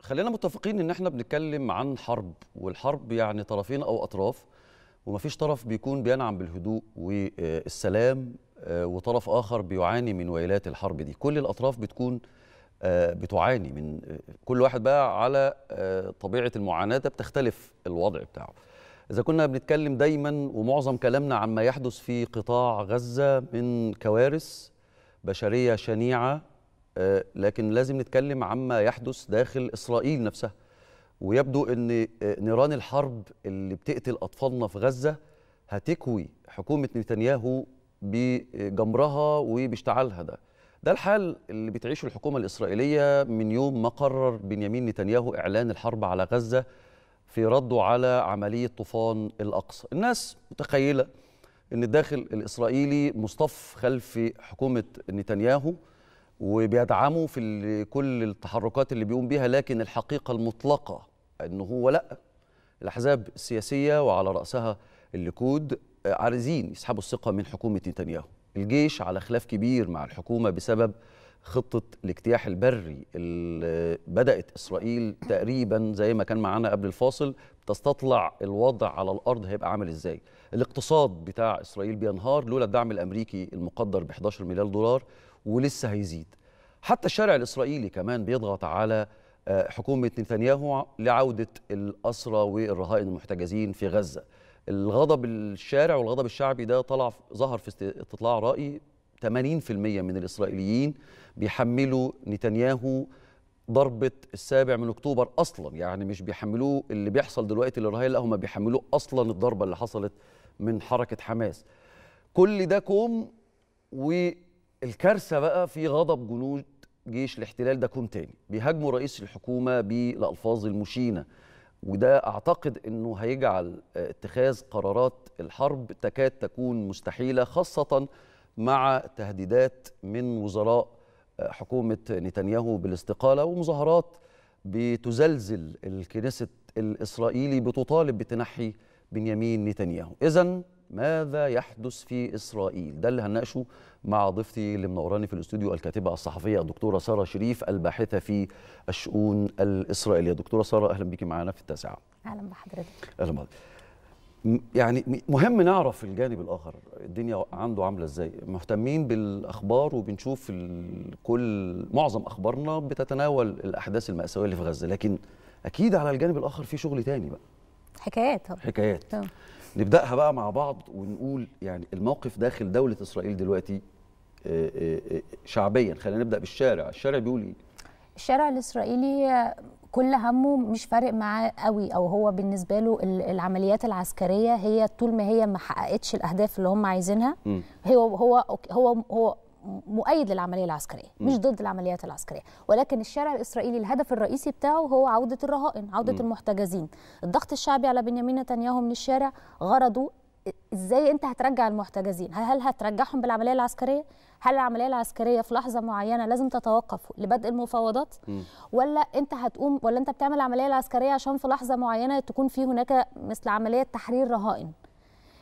خلينا متفقين ان احنا بنتكلم عن حرب والحرب يعني طرفين او اطراف ومفيش طرف بيكون بينعم بالهدوء والسلام آه، وطرف اخر بيعاني من ويلات الحرب دي كل الاطراف بتكون آه، بتعاني من آه، كل واحد بقى على طبيعه المعاناه ده بتختلف الوضع بتاعه اذا كنا بنتكلم دايما ومعظم كلامنا عما يحدث في قطاع غزه من كوارث بشريه شنيعه آه، لكن لازم نتكلم عما يحدث داخل إسرائيل نفسها ويبدو أن آه، نيران الحرب اللي بتقتل أطفالنا في غزة هتكوي حكومة نتنياهو بجمرها وباشتعالها ده ده الحال اللي بتعيشه الحكومة الإسرائيلية من يوم ما قرر بنيامين نتنياهو إعلان الحرب على غزة في رده على عملية طوفان الأقصى الناس متخيلة أن الداخل الإسرائيلي مصطف خلف حكومة نتنياهو وبيدعمه في كل التحركات اللي بيقوم بيها لكن الحقيقة المطلقة أنه هو لا الأحزاب السياسية وعلى رأسها الليكود آه، عارزين يسحبوا الثقة من حكومة نتنياهو الجيش على خلاف كبير مع الحكومة بسبب خطة الاجتياح البري اللي بدأت إسرائيل تقريبا زي ما كان معنا قبل الفاصل تستطلع الوضع على الأرض هيبقى عامل إزاي الاقتصاد بتاع إسرائيل بينهار لولا الدعم الأمريكي المقدر ب 11 مليار دولار ولسه هيزيد حتى الشارع الإسرائيلي كمان بيضغط على آه، حكومة نتنياهو لعودة الأسرى والرهائن المحتجزين في غزة الغضب الشارع والغضب الشعبي ده طلع ظهر في استطلاع رأي 80% من الإسرائيليين بيحملوا نتنياهو ضربة السابع من أكتوبر أصلا يعني مش بيحملوه اللي بيحصل دلوقتي للرهائن لا هم بيحملوه أصلا الضربة اللي حصلت من حركة حماس كل ده كوم و الكارثه بقى في غضب جنود جيش الاحتلال ده كون تاني بيهاجموا رئيس الحكومه بالالفاظ المشينه وده اعتقد انه هيجعل اتخاذ قرارات الحرب تكاد تكون مستحيله خاصه مع تهديدات من وزراء حكومه نتنياهو بالاستقاله ومظاهرات بتزلزل الكنيست الاسرائيلي بتطالب بتنحي بنيامين نتنياهو اذا ماذا يحدث في إسرائيل ده اللي هنناقشه مع ضيفتي اللي منوراني في الاستوديو الكاتبة الصحفية الدكتورة سارة شريف الباحثة في الشؤون الإسرائيلية دكتورة سارة أهلا بك معنا في التاسعة أهلا بحضرتك أهلا بحضرتك يعني مهم نعرف الجانب الآخر الدنيا عنده عاملة إزاي مهتمين بالأخبار وبنشوف كل معظم أخبارنا بتتناول الأحداث المأساوية اللي في غزة لكن أكيد على الجانب الآخر في شغل تاني بقى حكايات طبعا حكايات طبعا. آه. نبداها بقى مع بعض ونقول يعني الموقف داخل دوله اسرائيل دلوقتي آه، آه، آه، شعبيا خلينا نبدا بالشارع الشارع بيقول ايه الشارع الاسرائيلي كل همه مش فارق معاه قوي او هو بالنسبه له العمليات العسكريه هي طول ما هي ما حققتش الاهداف اللي هم عايزينها هو هو هو هو مؤيد للعمليه العسكريه مش ضد العمليات العسكريه ولكن الشارع الاسرائيلي الهدف الرئيسي بتاعه هو عوده الرهائن عوده م. المحتجزين الضغط الشعبي على بنيامين نتنياهو من الشارع غرضه ازاي انت هترجع المحتجزين هل هترجعهم بالعمليه العسكريه هل العمليه العسكريه في لحظه معينه لازم تتوقف لبدء المفاوضات م. ولا انت هتقوم ولا انت بتعمل العمليه العسكريه عشان في لحظه معينه تكون في هناك مثل عمليه تحرير رهائن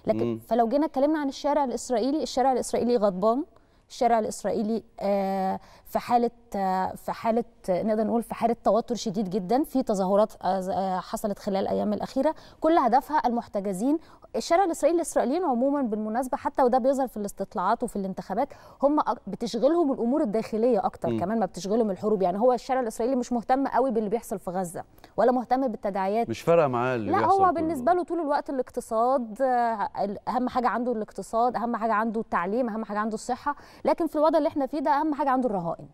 لكن م. فلو جينا اتكلمنا عن الشارع الاسرائيلي الشارع الاسرائيلي غضبان الشارع الاسرائيلي آه، في حاله آه، في حاله نقدر نقول في حاله توتر شديد جدا في تظاهرات آه، حصلت خلال الايام الاخيره كل هدفها المحتجزين الشارع الاسرائيلي الاسرائيليين عموما بالمناسبه حتى وده بيظهر في الاستطلاعات وفي الانتخابات هم بتشغلهم الامور الداخليه اكتر م. كمان ما بتشغلهم الحروب يعني هو الشارع الاسرائيلي مش مهتم قوي باللي بيحصل في غزه ولا مهتم بالتداعيات مش فارقه معاه اللي لا هو بالنسبه له طول الوقت الاقتصاد اهم حاجه عنده الاقتصاد اهم حاجه عنده التعليم اهم حاجه عنده الصحه لكن في الوضع اللي احنا فيه ده اهم حاجه عنده الرهائن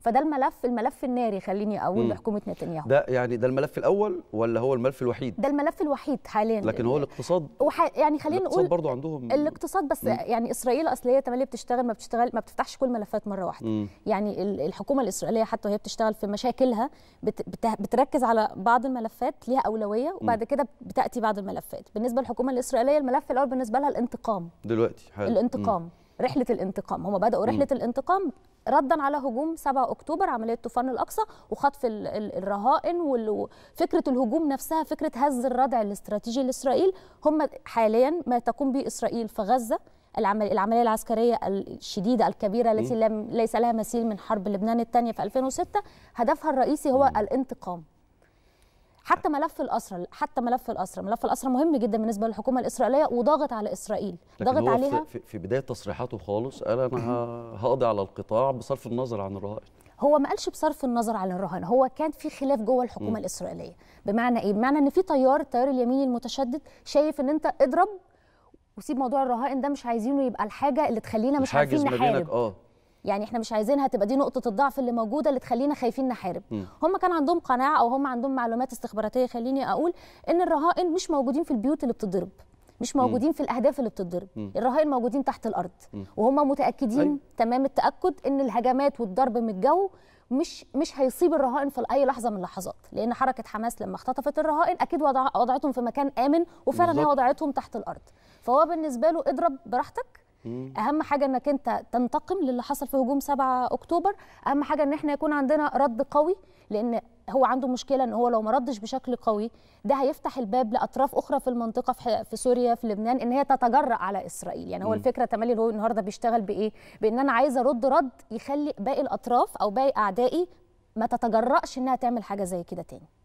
فده الملف الملف الناري خليني اقول لحكومه نتنياهو ده يعني ده الملف الاول ولا هو الملف الوحيد ده الملف الوحيد حاليا لكن هو الاقتصاد وح... يعني خلينا نقول الاقتصاد برضه عندهم الاقتصاد بس مم. يعني اسرائيل اصل هي تملي بتشتغل ما بتشتغل ما بتفتحش كل الملفات مره واحده مم. يعني الحكومه الاسرائيليه حتى وهي بتشتغل في مشاكلها بت... بت... بتركز على بعض الملفات ليها اولويه وبعد كده بتاتي بعض الملفات بالنسبه للحكومه الاسرائيليه الملف الاول بالنسبه لها الانتقام دلوقتي حالي. الانتقام مم. رحله الانتقام هم بداوا رحله م. الانتقام ردا على هجوم 7 اكتوبر عمليه طوفان الاقصى وخطف الرهائن وفكره الهجوم نفسها فكره هز الردع الاستراتيجي لاسرائيل هم حاليا ما تقوم به اسرائيل في غزه العمليه العسكريه الشديده الكبيره التي لم ليس لها مثيل من حرب لبنان الثانيه في 2006 هدفها الرئيسي هو الانتقام حتى ملف الاسرى حتى ملف الاسرى ملف الاسرى مهم جدا بالنسبه للحكومه الاسرائيليه وضاغط على اسرائيل ضاغط عليها في, في بدايه تصريحاته خالص قال انا هقضي على القطاع بصرف النظر عن الرهائن هو ما قالش بصرف النظر عن الرهائن هو كان في خلاف جوه الحكومه م. الاسرائيليه بمعنى ايه بمعنى ان في تيار التيار اليميني المتشدد شايف ان انت اضرب وسيب موضوع الرهائن ده مش عايزينه يبقى الحاجه اللي تخلينا مش عايزين نحارب اه يعني احنا مش عايزينها تبقى دي نقطه الضعف اللي موجوده اللي تخلينا خايفين نحارب هم كان عندهم قناعه او هم عندهم معلومات استخباراتيه خليني اقول ان الرهائن مش موجودين في البيوت اللي بتضرب مش موجودين م. في الاهداف اللي بتضرب الرهائن موجودين تحت الارض م. وهم متاكدين أي. أيوة. تمام التاكد ان الهجمات والضرب من الجو مش مش هيصيب الرهائن في اي لحظه من اللحظات لان حركه حماس لما اختطفت الرهائن اكيد وضع وضعتهم في مكان امن وفعلا هي وضعتهم تحت الارض فهو بالنسبه له اضرب براحتك مم. اهم حاجه انك انت تنتقم للي حصل في هجوم 7 اكتوبر اهم حاجه ان احنا يكون عندنا رد قوي لان هو عنده مشكله ان هو لو ما ردش بشكل قوي ده هيفتح الباب لاطراف اخرى في المنطقه في, في سوريا في لبنان ان هي تتجرأ على اسرائيل يعني هو م. الفكره تملي هو النهارده بيشتغل بايه بان انا عايزه ارد رد يخلي باقي الاطراف او باقي اعدائي ما تتجرأش انها تعمل حاجه زي كده تاني